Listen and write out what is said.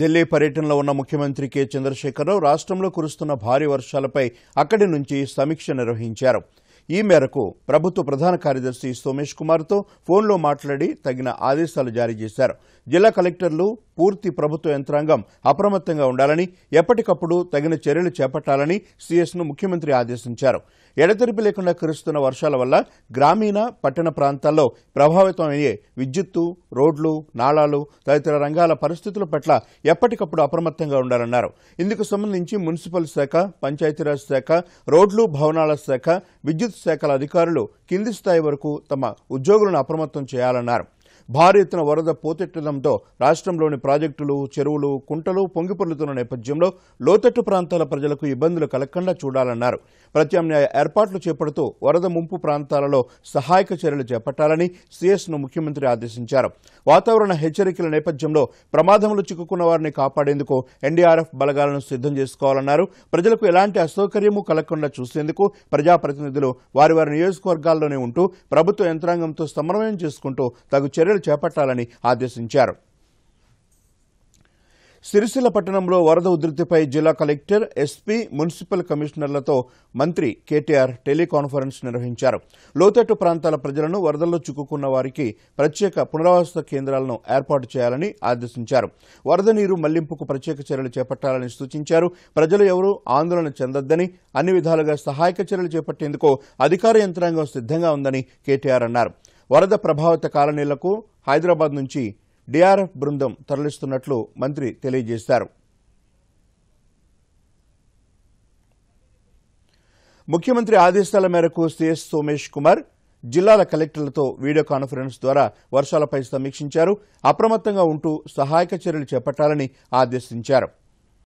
ఢిల్లీ పర్యటనలో ఉన్న ముఖ్యమంత్రి కె చంద్రశేఖరరావు రాష్ట్రంలో కురుస్తున్న భారీ వర్షాలపై అక్కడి నుంచి సమీక్ష నిర్వహించారు ఈ మేరకు ప్రభుత్వ ప్రధాన కార్యదర్శి సోమేష్ కుమార్తో ఫోన్లో మాట్లాడి తగిన ఆదేశాలు జారీ చేశారు జిల్లా కలెక్టర్లు పూర్తి ప్రభుత్వ యంత్రాంగం అప్రమత్తంగా ఉండాలని ఎప్పటికప్పుడు తగిన చర్యలు చేపట్టాలని సీఎస్ను ముఖ్యమంత్రి ఆదేశించారు ఎడతెరిపి లేకుండా కురుస్తున్న వర్షాల వల్ల గ్రామీణ పట్టణ ప్రాంతాల్లో ప్రభావితం అయ్యే విద్యుత్తు రోడ్లు నాళాలు తదితర రంగాల పరిస్థితుల పట్ల ఎప్పటికప్పుడు అప్రమత్తంగా ఉండాలన్నారు ఇందుకు సంబంధించి మున్సిపల్ శాఖ పంచాయతీరాజ్ శాఖ రోడ్లు భవనాల శాఖ విద్యుత్ విద్యుత్ శాఖల అధికారులు కింది స్థాయి వరకు తమ ఉద్యోగులను అప్రమత్తం చేయాలన్నారు భారీ ఎత్తున వరద పోతెట్టడంతో రాష్ట్రంలోని ప్రాజెక్టులు చెరువులు కుంటలు పొంగిపొర్లుతున్న నేపథ్యంలో లోతట్టు ప్రాంతాల ప్రజలకు ఇబ్బందులు కలగకుండా చూడాలన్నారు ప్రత్యామ్నాయ ఏర్పాట్లు చేపడుతూ వరద ముంపు ప్రాంతాలలో సహాయక చర్యలు చేపట్టాలని ను ముఖ్యమంత్రి ఆదేశించారు వాతావరణ హెచ్చరికల నేపథ్యంలో ప్రమాదంలో చిక్కుకున్న వారిని కాపాడేందుకు ఎన్డీఆర్ఎఫ్ బలగాలను సిద్ధం చేసుకోవాలన్నారు ప్రజలకు ఎలాంటి అసౌకర్యము కలగకుండా చూసేందుకు ప్రజాప్రతినిధులు వారి వారి నియోజకవర్గాల్లోనే ఉంటూ ప్రభుత్వ యంత్రాంగంతో సమన్వయం చేసుకుంటూ తగు చర్యలు చర్యలు చేపట్టాలని ఆదేశించారు సిరిసిల్ల పట్టణంలో వరద ఉధృతిపై జిల్లా కలెక్టర్ ఎస్పీ మున్సిపల్ కమిషనర్లతో మంత్రి కేటీఆర్ టెలికాన్ఫరెన్స్ నిర్వహించారు లోతట్టు ప్రాంతాల ప్రజలను వరదల్లో చిక్కుకున్న వారికి ప్రత్యేక పునరావాస కేంద్రాలను ఏర్పాటు చేయాలని ఆదేశించారు వరద నీరు మళ్లింపుకు ప్రత్యేక చర్యలు చేపట్టాలని సూచించారు ప్రజలు ఎవరూ ఆందోళన చెందొద్దని అన్ని విధాలుగా సహాయక చర్యలు చేపట్టేందుకు అధికార యంత్రాంగం సిద్ధంగా ఉందని కేటీఆర్ అన్నారు వరద ప్రభావిత కాలనీలకు హైదరాబాద్ నుంచి డిఆర్ఎఫ్ బృందం తరలిస్తున్నట్లు మంత్రి తెలియజేశారు ముఖ్యమంత్రి ఆదేశాల మేరకు సీఎస్ సోమేష్ కుమార్ జిల్లాల కలెక్టర్లతో వీడియో కాన్ఫరెన్స్ ద్వారా వర్షాలపై సమీక్షించారు అప్రమత్తంగా ఉంటూ సహాయక చర్యలు చేపట్టాలని ఆదేశించారు